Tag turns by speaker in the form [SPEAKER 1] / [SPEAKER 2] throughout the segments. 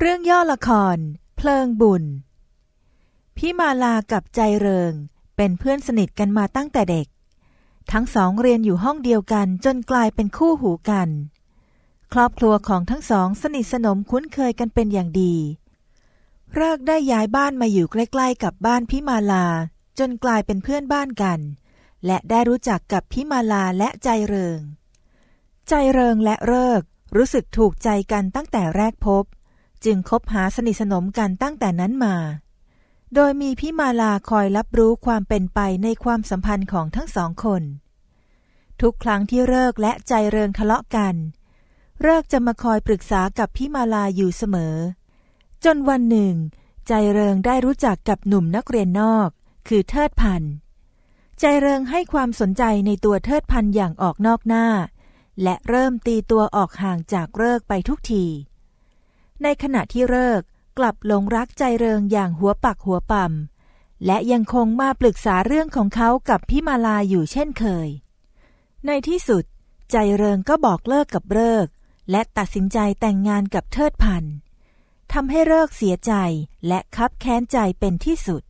[SPEAKER 1] เรื่องย่อละคร เพลิงบุญพี่มาลากับใจเริงเป็นเพื่อนสนิทกันมาตั้งแต่เด็ก ทั้งสองเรียนอยู่ห้องเดียวกันจนกลายเป็นคู่หูกัน ครอบครัวของทั้งสองสนิทสนมคุ้นเคยกันเป็นอย่างดีเลิกได้ย้ายบ้านมาอยู่ใกล้ ๆ กับบ้านพี่มาลา จนกลายเป็นเพื่อนบ้านกัน และได้รู้จักกับพี่มาลาและใจเริงใจเริงและเลิกรู้สึกถูกใจกันตั้งแต่แรกพบจึงคบหาสนิทสนมกันตั้งแต่นั้นมา โดยมีพิมาลาคอยรับรู้ความเป็นไปในความสัมพันธ์ของทั้งสองคน ทุกครั้งที่เลิกและใจเริงทะเลาะกันเลิกจะมาคอยปรึกษากับพิมาลาอยู่เสมอ จนวันหนึ่งใจเริงได้รู้จักกับหนุ่มนักเรียนนอก คือเทิดพันธ์ ใจเริงให้ความสนใจในตัวเทิดพันธ์อย่างออกนอกหน้า และเริ่มตีตัวออกห่างจากเลิกไปทุกทีในขณะที่เลิกกลับหลงรักใจเริงอย่างหัวปักหัวปั่มและยังคงมาปรึกษาเรื่องของเขากับพี่มาลาอยู่เช่นเคย ในที่สุด ใจเริงก็บอกเลิกกับเลิกและตัดสินใจแต่งงานกับเทิดพันทำให้เลิกเสียใจและคับแค้นใจเป็นที่สุด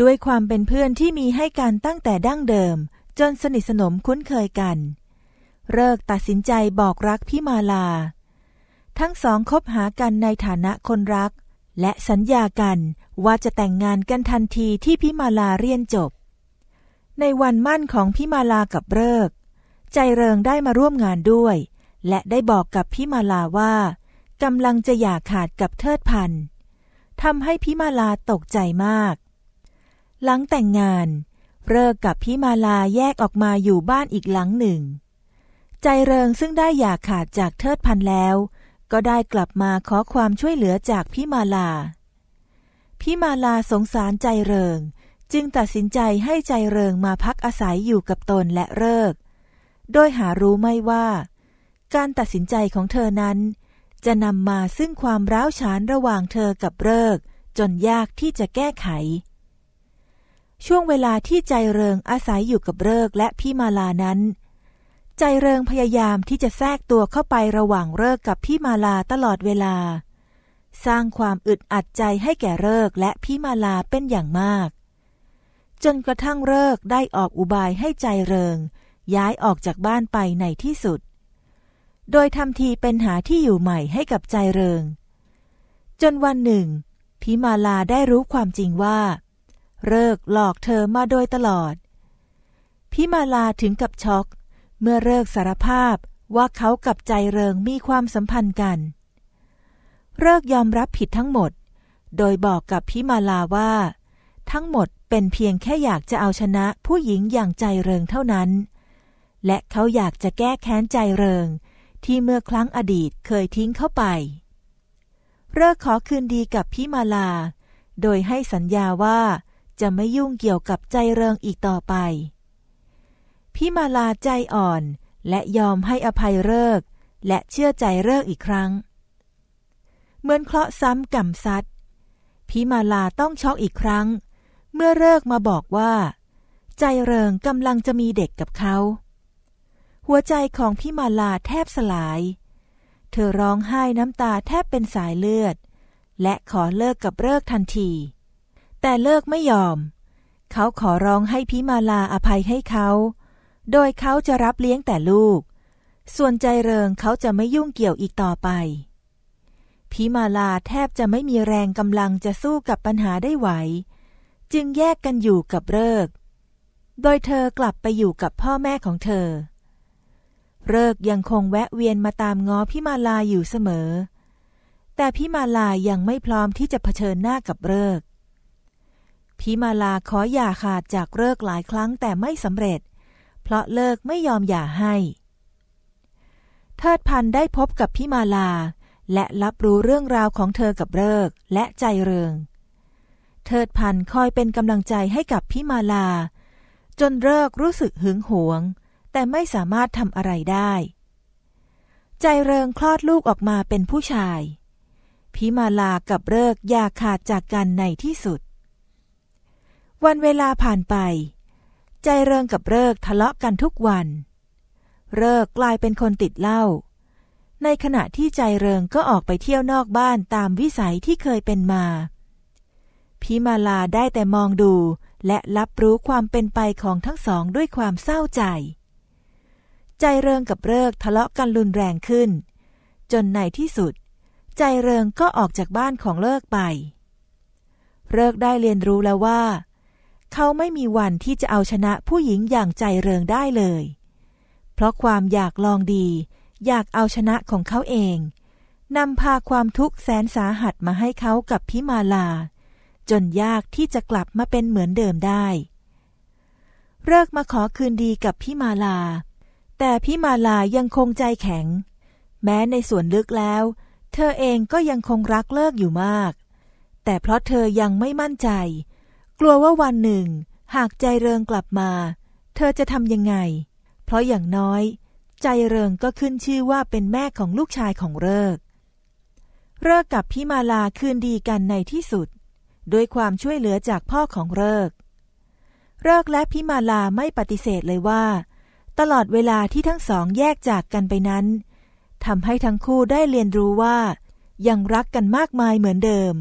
[SPEAKER 1] ด้วยความเป็นเพื่อนที่มีให้กันตั้งแต่ดั้งเดิม จนสนิทสนมคุ้นเคยกันเลิกตัดสินใจบอกรักพี่มาลาทั้งสองคบหากันในฐานะคนรัก และสัญญากันว่าจะแต่งงานกันทันทีที่พิมาลาเรียนจบ ในวันมั่นของพิมาลากับเริก ใจเริงได้มาร่วมงานด้วย และได้บอกกับพิมาลาว่ากำลังจะอย่าขาดกับเทิดพันทำให้พิมาลาตกใจมาก หลังแต่งงานเริกกับพิมาลาแยกออกมาอยู่บ้านอีกหลังหนึ่ง ใจเริงซึ่งได้อย่าขาดจากเทิดพันแล้วก็ได้กลับมาขอความช่วยเหลือจากพี่มาลา พี่มาลาสงสารใจเริง จึงตัดสินใจให้ใจเริงมาพักอาศัยอยู่กับตนและเลิก โดยหารู้ไม่ว่า การตัดสินใจของเธอนั้น จะนำมาซึ่งความร้าวฉานระหว่างเธอกับเลิกจนยากที่จะแก้ไข ช่วงเวลาที่ใจเริงอาศัยอยู่กับเลิกและพี่มาลานั้นใจเริงพยายามที่จะแทรกตัวเข้าไประหว่างเลิกกับพี่มาลาตลอดเวลา สร้างความอึดอัดใจให้แก่เลิกและพี่มาลาเป็นอย่างมาก จนกระทั่งเลิกได้ออกอุบายให้ใจเริง ย้ายออกจากบ้านไปในที่สุด โดยทำทีเป็นหาที่อยู่ใหม่ให้กับใจเริง จนวันหนึ่งพิมาลาได้รู้ความจริงว่าเลิกหลอกเธอมาโดยตลอดพิมาลาถึงกับช็อกเมื่อเลิกสารภาพว่าเขากับใจเริงมีความสัมพันธ์กันเลิกยอมรับผิดทั้งหมด โดยบอกกับพิมาลาว่า ทั้งหมดเป็นเพียงแค่อยากจะเอาชนะผู้หญิงอย่างใจเริงเท่านั้น และเขาอยากจะแก้แค้นใจเริงที่เมื่อครั้งอดีตเคยทิ้งเข้าไป เลิกขอคืนดีกับพิมาลา โดยให้สัญญาว่าจะไม่ยุ่งเกี่ยวกับใจเริงอีกต่อไปพี่มาลาใจอ่อนและยอมให้อภัยเลิก และเชื่อใจเลิกอีกครั้ง เหมือนเคราะห์ซ้ำกรรมซัดพิมาลาต้องช็อกอีกครั้ง เมื่อเลิกมาบอกว่า ใจเริงกำลังจะมีเด็กกับเขา หัวใจของพิมาลาแทบสลาย เธอร้องไห้น้ำตาแทบเป็นสายเลือด และขอเลิกกับเลิกทันที แต่เลิกไม่ยอม เขาขอร้องให้พิมาลาอภัยให้เขาโดยเขาจะรับเลี้ยงแต่ลูก ส่วนใจเริงเขาจะไม่ยุ่งเกี่ยวอีกต่อไป พิมาลาแทบจะไม่มีแรงกำลังจะสู้กับปัญหาได้ไหว จึงแยกกันอยู่กับเริก โดยเธอกลับไปอยู่กับพ่อแม่ของเธอ เริกยังคงแวะเวียนมาตามง้อพิมาลาอยู่เสมอ แต่พิมาลายังไม่พร้อมที่จะเผชิญหน้ากับเริกพิมาลาขออย่าขาดจากเริกหลายครั้งแต่ไม่สำเร็จเพราะเลิกไม่ยอมหย่าให้ เทิดพันได้พบกับพิมาลา และรับรู้เรื่องราวของเธอกับเลิกและใจเริงเทิดพันคอยเป็นกำลังใจให้กับพิมาลา จนเลิกรู้สึกหึงหวง แต่ไม่สามารถทำอะไรได้ ใจเริงคลอดลูกออกมาเป็นผู้ชาย พิมาลากับเลิกอยาาขาดจากกันในที่สุด วันเวลาผ่านไปใจเริงกับเลิกทะเลาะกันทุกวันเลิกกลายเป็นคนติดเหล้า ในขณะที่ใจเริงก็ออกไปเที่ยวนอกบ้านตามวิสัยที่เคยเป็นมา พิมาลาได้แต่มองดูและรับรู้ความเป็นไปของทั้งสองด้วยความเศร้าใจ ใจเริงกับเลิกทะเลาะกันรุนแรงขึ้น จนในที่สุด ใจเริงก็ออกจากบ้านของเลิกไป เลิกได้เรียนรู้แล้วว่าเขาไม่มีวันที่จะเอาชนะผู้หญิงอย่างใจเริงได้เลย เพราะความอยากลองดีอยากเอาชนะของเขาเองนำพาความทุกข์แสนสาหัสมาให้เขากับพิมาลาจนยากที่จะกลับมาเป็นเหมือนเดิมได้เลิกมาขอคืนดีกับพิมาลาแต่พิมาลายังคงใจแข็ง แม้ในส่วนลึกแล้ว เธอเองก็ยังคงรักเลิกอยู่มาก แต่เพราะเธอยังไม่มั่นใจกลัวว่าวันหนึ่ง หากใจเริงกลับมา เธอจะทำยังไง เพราะอย่างน้อย ใจเริงก็ขึ้นชื่อว่าเป็นแม่ของลูกชายของเริกเริกกับพี่มาลาคืนดีกันในที่สุดด้วยความช่วยเหลือจากพ่อของเริกเริกและพี่มาลาไม่ปฏิเสธเลยว่า ตลอดเวลาที่ทั้งสองแยกจากกันไปนั้นทำให้ทั้งคู่ได้เรียนรู้ว่ายังรักกันมากมายเหมือนเดิม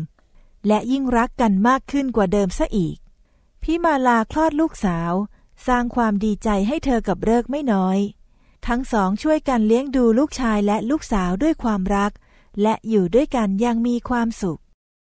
[SPEAKER 1] และยิ่งรักกันมากขึ้นกว่าเดิมซะอีก พี่มาลาคลอดลูกสาวสร้างความดีใจให้เธอกับเลิกไม่น้อย ทั้งสองช่วยกันเลี้ยงดูลูกชายและลูกสาวด้วยความรัก และอยู่ด้วยกันยังมีความสุข